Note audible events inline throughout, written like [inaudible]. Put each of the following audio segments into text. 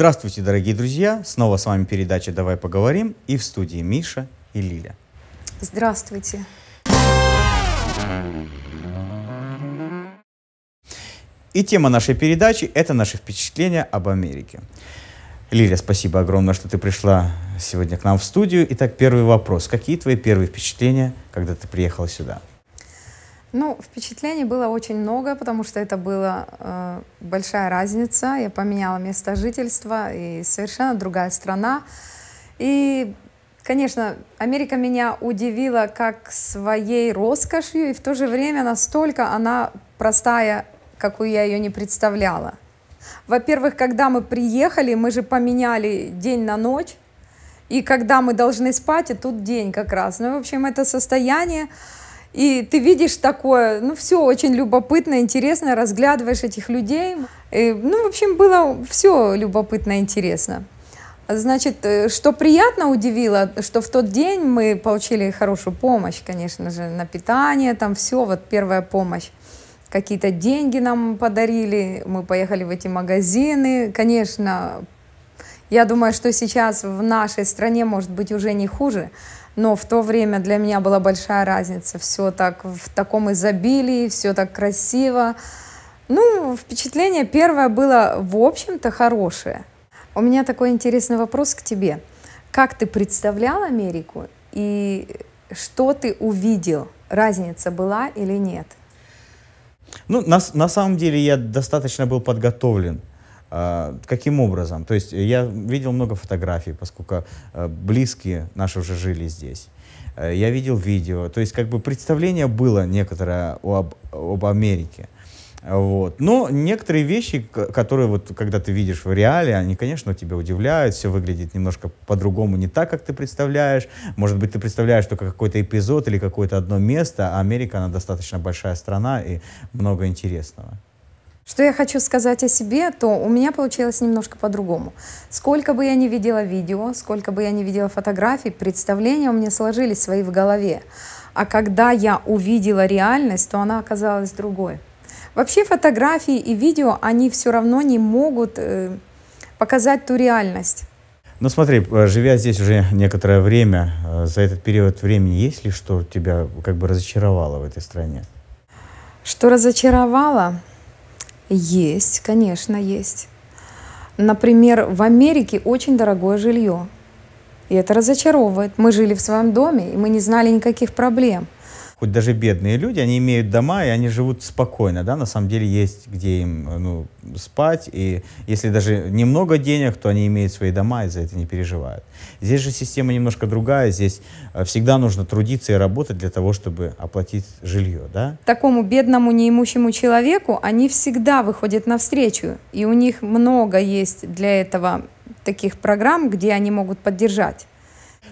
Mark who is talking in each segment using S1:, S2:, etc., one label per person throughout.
S1: Здравствуйте, дорогие друзья! Снова с вами передача «Давай поговорим» и в студии Миша и Лиля.
S2: Здравствуйте!
S1: И тема нашей передачи – это наши впечатления об Америке. Лиля, спасибо огромное, что ты пришла сегодня к нам в студию. Итак, первый вопрос. Какие твои первые впечатления, когда ты приехала сюда?
S2: Ну, впечатлений было очень много, потому что это была э, большая разница. Я поменяла место жительства и совершенно другая страна. И, конечно, Америка меня удивила как своей роскошью, и в то же время настолько она простая, какую я ее не представляла. Во-первых, когда мы приехали, мы же поменяли день на ночь, и когда мы должны спать, и тут день как раз. Ну, в общем, это состояние, и ты видишь такое, ну, все очень любопытно, интересно, разглядываешь этих людей. И, ну, в общем, было все любопытно, интересно. Значит, э, что приятно удивило, что в тот день мы получили хорошую помощь, конечно же, на питание, там все, вот первая помощь. Какие-то деньги нам подарили, мы поехали в эти магазины. Конечно, я думаю, что сейчас в нашей стране может быть уже не хуже, но в то время для меня была большая разница. Все так в таком изобилии, все так красиво. Ну, впечатление первое было, в общем-то, хорошее. У меня такой интересный вопрос к тебе. Как ты представлял Америку и что ты увидел? Разница была или нет?
S1: Ну, на, на самом деле я достаточно был подготовлен а, каким образом? То есть э, я видел много фотографий, поскольку э, близкие наши уже жили здесь. Э, я видел видео. То есть как бы представление было некоторое об, об Америке. Вот. Но некоторые вещи, которые вот когда ты видишь в реале, они, конечно, тебя удивляют, все выглядит немножко по-другому, не так, как ты представляешь. Может быть, ты представляешь только какой-то эпизод или какое-то одно место, а Америка, она достаточно большая страна и много интересного.
S2: Что я хочу сказать о себе, то у меня получилось немножко по-другому. Сколько бы я ни видела видео, сколько бы я ни видела фотографий, представления у меня сложились свои в голове. А когда я увидела реальность, то она оказалась другой. Вообще фотографии и видео, они все равно не могут э, показать ту реальность.
S1: Ну смотри, э, живя здесь уже некоторое время, э, за этот период времени есть ли что тебя как бы разочаровало в этой стране?
S2: Что разочаровало? Есть, конечно, есть. Например, в Америке очень дорогое жилье. И это разочаровывает. Мы жили в своем доме, и мы не знали никаких проблем –
S1: хоть даже бедные люди, они имеют дома, и они живут спокойно, да, на самом деле есть где им э, ну, спать, и если даже немного денег, то они имеют свои дома и за это не переживают. Здесь же система немножко другая, здесь э, всегда нужно трудиться и работать для того, чтобы
S2: оплатить жилье, да. Такому бедному неимущему человеку они всегда выходят навстречу, и у них много есть для этого таких программ, где они могут поддержать.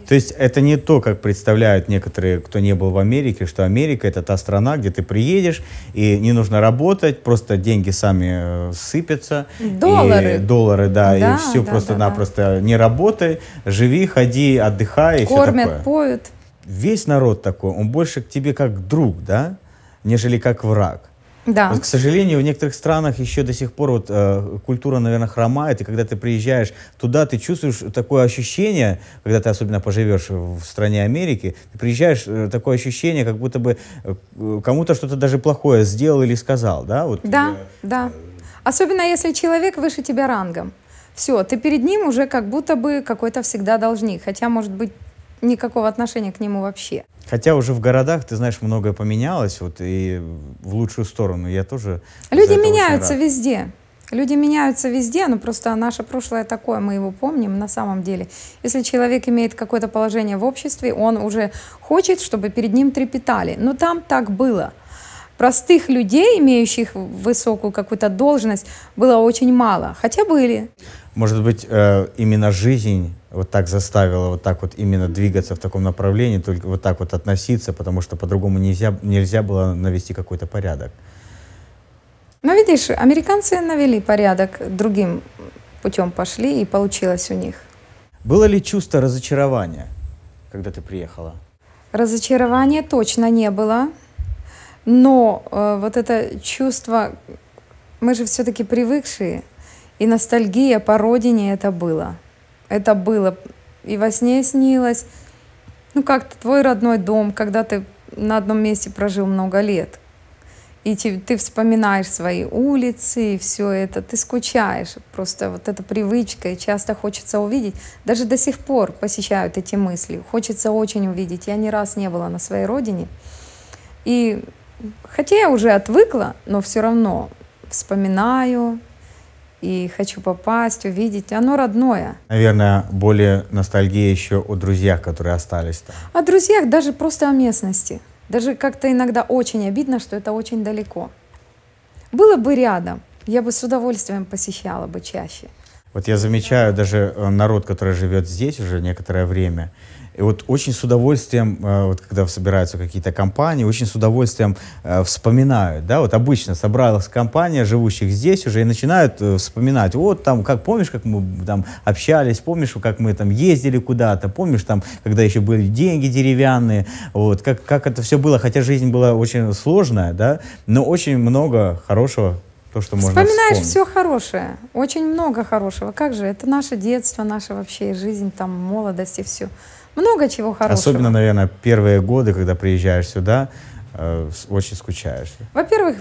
S1: То есть это не то, как представляют некоторые, кто не был в Америке, что Америка это та страна, где ты приедешь и не нужно работать, просто деньги сами э, сыпятся. Доллары. И, доллары, да, да и все да, просто-напросто да, да. не работай, живи, ходи, отдыхай. Кормят, и все такое. поют. Весь народ такой, он больше к тебе как друг, да, нежели как враг. Да. Вот, к сожалению, в некоторых странах еще до сих пор вот, э, культура, наверное, хромает, и когда ты приезжаешь туда, ты чувствуешь такое ощущение, когда ты особенно поживешь в стране Америки, ты приезжаешь, э, такое ощущение, как будто бы э, кому-то что-то даже плохое сделал или сказал, да? Вот,
S2: да, э, да. Особенно если человек выше тебя рангом. Все, ты перед ним уже как будто бы какой-то всегда должник, хотя, может быть, никакого отношения к нему вообще.
S1: Хотя уже в городах, ты знаешь, многое поменялось, вот и в лучшую сторону. Я тоже. Люди меняются
S2: везде. Люди меняются везде, но просто наше прошлое такое, мы его помним на самом деле. Если человек имеет какое-то положение в обществе, он уже хочет, чтобы перед ним трепетали. Но там так было. Простых людей, имеющих высокую какую-то должность, было очень мало, хотя были.
S1: Может быть, э, именно жизнь вот так заставила вот так вот именно двигаться в таком направлении, только вот так вот относиться, потому что по-другому нельзя, нельзя было навести какой-то порядок.
S2: Ну, видишь, американцы навели порядок, другим путем пошли, и получилось у них.
S1: Было ли чувство разочарования, когда ты приехала?
S2: Разочарования точно не было, но э, вот это чувство, мы же все-таки привыкшие, и ностальгия по родине это было – это было. И во сне снилось, ну как-то твой родной дом, когда ты на одном месте прожил много лет. И ты, ты вспоминаешь свои улицы и все это, ты скучаешь. Просто вот эта привычка, и часто хочется увидеть. Даже до сих пор посещают эти мысли. Хочется очень увидеть. Я ни раз не была на своей родине. И хотя я уже отвыкла, но все равно вспоминаю, и хочу попасть, увидеть. Оно родное.
S1: Наверное, более ностальгия еще о друзьях, которые остались там.
S2: О друзьях, даже просто о местности. Даже как-то иногда очень обидно, что это очень далеко. Было бы рядом, я бы с удовольствием посещала бы чаще.
S1: Вот я замечаю, даже э, народ, который живет здесь уже некоторое время, и вот очень с удовольствием, э, вот когда собираются какие-то компании, очень с удовольствием э, вспоминают, да, вот обычно собралась компания живущих здесь уже и начинают э, вспоминать, вот там, как помнишь, как мы там общались, помнишь, как мы там ездили куда-то, помнишь там, когда еще были деньги деревянные, вот, как, как это все было, хотя жизнь была очень сложная, да, но очень много хорошего то, что можно Вспоминаешь все
S2: хорошее, очень много хорошего. Как же, это наше детство, наша вообще жизнь, там, молодость и все. Много чего хорошего. Особенно, наверное,
S1: первые годы, когда приезжаешь сюда, э, очень скучаешь.
S2: Во-первых,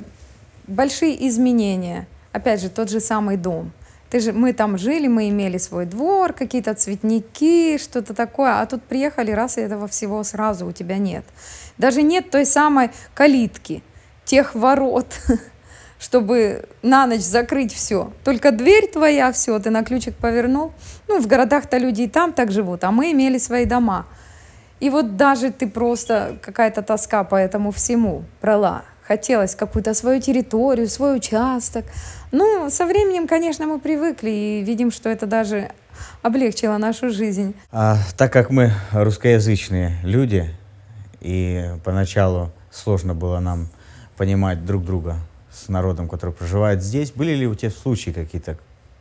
S2: большие изменения. Опять же, тот же самый дом. Ты же, мы там жили, мы имели свой двор, какие-то цветники, что-то такое. А тут приехали, раз и этого всего сразу у тебя нет. Даже нет той самой калитки, тех ворот. [laughs] чтобы на ночь закрыть все. Только дверь твоя, все, ты на ключик повернул. Ну, в городах-то люди и там так живут, а мы имели свои дома. И вот даже ты просто какая-то тоска по этому всему брала. Хотелось какую-то свою территорию, свой участок. Ну, со временем, конечно, мы привыкли и видим, что это даже облегчило нашу жизнь.
S1: А, так как мы русскоязычные люди, и поначалу сложно было нам понимать друг друга, с народом, который проживает здесь. Были ли у тебя случаи какие-то,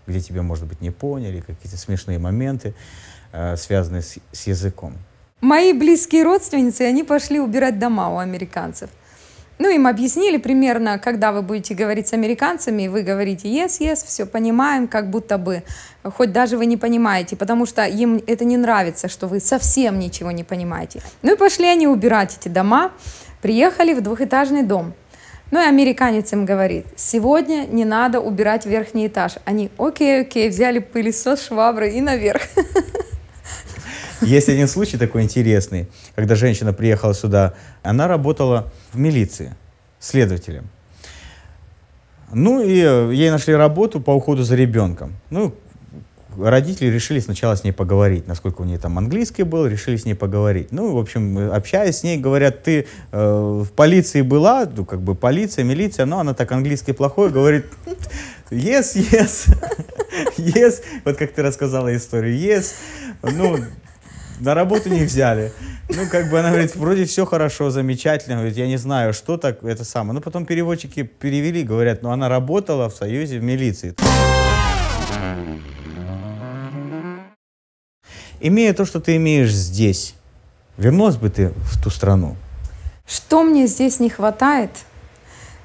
S1: где тебе, может быть, не поняли, какие-то смешные моменты, э, связанные с, с языком?
S2: Мои близкие родственницы, они пошли убирать дома у американцев. Ну, им объяснили примерно, когда вы будете говорить с американцами, вы говорите «yes, yes», все понимаем, как будто бы, хоть даже вы не понимаете, потому что им это не нравится, что вы совсем ничего не понимаете. Ну и пошли они убирать эти дома, приехали в двухэтажный дом – ну и американец им говорит, сегодня не надо убирать верхний этаж. Они, окей, окей, взяли пылесос, швабры и наверх.
S1: Есть один случай такой интересный, когда женщина приехала сюда, она работала в милиции, следователем. Ну и э, ей нашли работу по уходу за ребенком. Ну, родители решили сначала с ней поговорить, насколько у нее там английский был, решили с ней поговорить. Ну, в общем, общаясь с ней, говорят, ты э, в полиции была, ну, как бы полиция, милиция, но она так английский плохой, говорит, yes, yes, yes, вот как ты рассказала историю, yes, ну, на работу не взяли. Ну, как бы она говорит, вроде все хорошо, замечательно. Говорит, я не знаю, что так, это самое. Ну, потом переводчики перевели, говорят, ну, она работала в Союзе в милиции имея то, что ты имеешь здесь, вернулась бы ты в ту страну?
S2: Что мне здесь не хватает?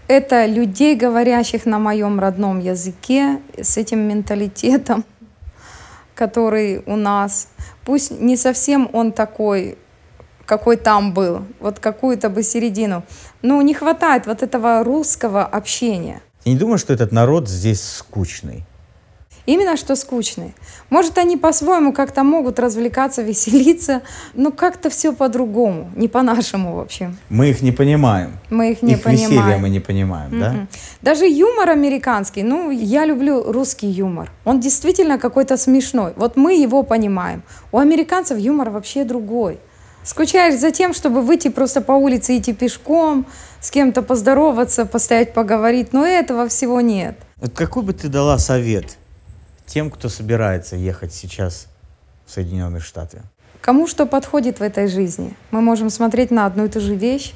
S2: Это людей, говорящих на моем родном языке, с этим менталитетом, который у нас. Пусть не совсем он такой, какой там был, вот какую-то бы середину. Но не хватает вот этого русского общения.
S1: Ты не думаешь, что этот народ здесь скучный?
S2: Именно что скучные. Может, они по-своему как-то могут развлекаться, [laughs] веселиться, но как-то все по-другому, не по-нашему вообще.
S1: Мы их не понимаем. Мы их не их понимаем. веселье мы не понимаем, mm-hmm. да?
S2: Даже юмор американский, ну, я люблю русский юмор. Он действительно какой-то смешной. Вот мы его понимаем. У американцев юмор вообще другой. Скучаешь за тем, чтобы выйти просто по улице, идти пешком, с кем-то поздороваться, постоять, поговорить, но этого всего нет. Вот какой бы
S1: ты дала совет тем, кто собирается ехать сейчас в Соединенные Штаты?
S2: Кому что подходит в этой жизни? Мы можем смотреть на одну и ту же вещь,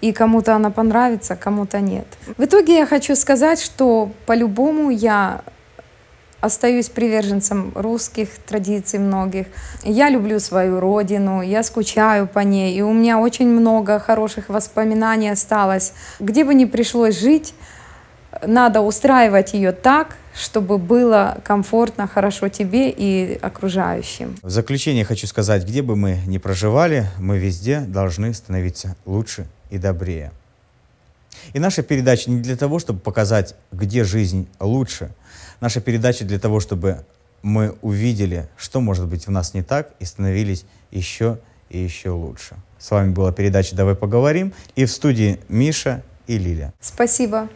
S2: и кому-то она понравится, кому-то нет. В итоге я хочу сказать, что по-любому я остаюсь приверженцем русских традиций многих. Я люблю свою родину, я скучаю по ней, и у меня очень много хороших воспоминаний осталось. Где бы ни пришлось жить, надо устраивать ее так, чтобы было комфортно, хорошо тебе и окружающим.
S1: В заключение хочу сказать, где бы мы ни проживали, мы везде должны становиться лучше и добрее. И наша передача не для того, чтобы показать, где жизнь лучше. Наша передача для того, чтобы мы увидели, что может быть в нас не так, и становились еще и еще лучше. С вами была передача «Давай поговорим» и в студии Миша и Лиля.
S2: Спасибо.